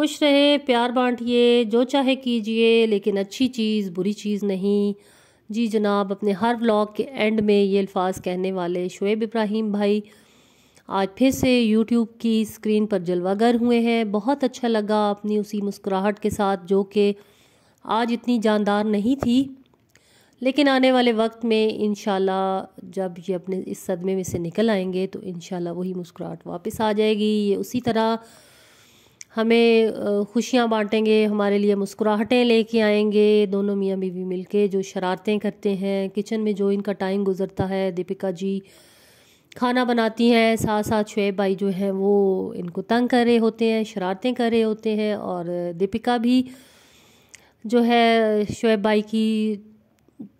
खुश रहे प्यार बांटिए जो चाहे कीजिए लेकिन अच्छी चीज़ बुरी चीज़ नहीं जी जनाब अपने हर व्लॉग के एंड में ये अल्फाज कहने वाले शुएब इब्राहिम भाई आज फिर से यूट्यूब की स्क्रीन पर जलवागर हुए हैं बहुत अच्छा लगा अपनी उसी मुस्कुराहट के साथ जो कि आज इतनी जानदार नहीं थी लेकिन आने वाले वक्त में इन जब ये अपने इस सदमे में से निकल आएंगे तो इन वही मुस्कुराहट वापस आ जाएगी ये उसी तरह हमें खुशियाँ बाँटेंगे हमारे लिए मुस्कुराहटें लेके आएंगे दोनों मियाँ बीवी मिलके जो शरारतें करते हैं किचन में जो इनका टाइम गुजरता है दीपिका जी खाना बनाती हैं साथ साथ शुएब भाई जो हैं वो इनको तंग कर रहे होते हैं शरारतें कर रहे होते हैं और दीपिका भी जो है शुएब भाई की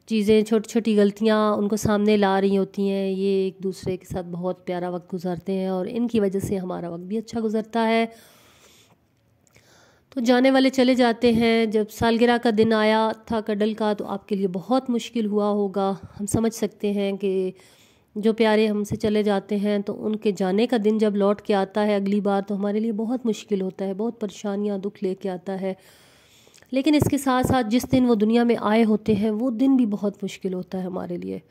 चीज़ें छोटी छोटी गलतियाँ उनको सामने ला रही होती हैं ये एक दूसरे के साथ बहुत प्यारा वक्त गुजारते हैं और इनकी वजह से हमारा वक्त भी अच्छा गुजरता है तो जाने वाले चले जाते हैं जब सालगिरह का दिन आया था कडल का तो आपके लिए बहुत मुश्किल हुआ होगा हम समझ सकते हैं कि जो प्यारे हमसे चले जाते हैं तो उनके जाने का दिन जब लौट के आता है अगली बार तो हमारे लिए बहुत मुश्किल होता है बहुत परेशानियाँ दुख लेके आता है लेकिन इसके साथ साथ जिस दिन वो दुनिया में आए होते हैं वो दिन भी बहुत मुश्किल होता है हमारे लिए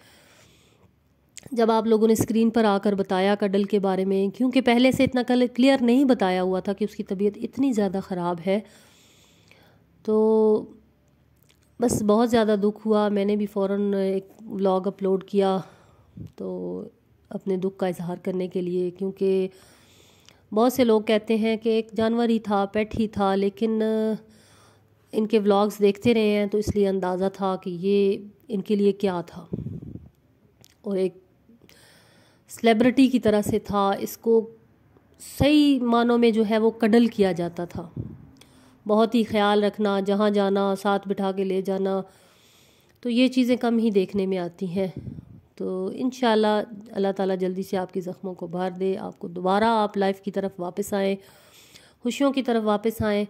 जब आप लोगों ने स्क्रीन पर आकर बताया कडल के बारे में क्योंकि पहले से इतना कल क्लियर नहीं बताया हुआ था कि उसकी तबीयत इतनी ज़्यादा ख़राब है तो बस बहुत ज़्यादा दुख हुआ मैंने भी फ़ौर एक व्लॉग अपलोड किया तो अपने दुख का इजहार करने के लिए क्योंकि बहुत से लोग कहते हैं कि एक जानवर ही था पेट ही था लेकिन इनके व्लॉग्स देखते रहे हैं तो इसलिए अंदाज़ा था कि ये इनके लिए क्या था और एक सेलिब्रिटी की तरह से था इसको सही मानों में जो है वो कडल किया जाता था बहुत ही ख्याल रखना जहाँ जाना साथ बिठा के ले जाना तो ये चीज़ें कम ही देखने में आती हैं तो इन अल्लाह ताला जल्दी से आपके ज़ख्मों को भर दे आपको दोबारा आप लाइफ की तरफ वापस आएँ खुशियों की तरफ वापस आएँ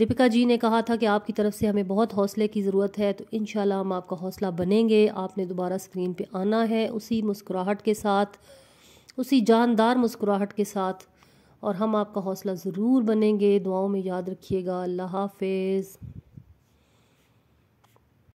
दीपिका जी ने कहा था कि आपकी तरफ से हमें बहुत हौसले की ज़रूरत है तो इन हम आपका हौसला बनेंगे आपने दोबारा स्क्रीन पे आना है उसी मुस्कुराहट के साथ उसी जानदार मुस्कुराहट के साथ और हम आपका हौसला ज़रूर बनेंगे दुआओं में याद रखिएगा अल्लाह हाफिज़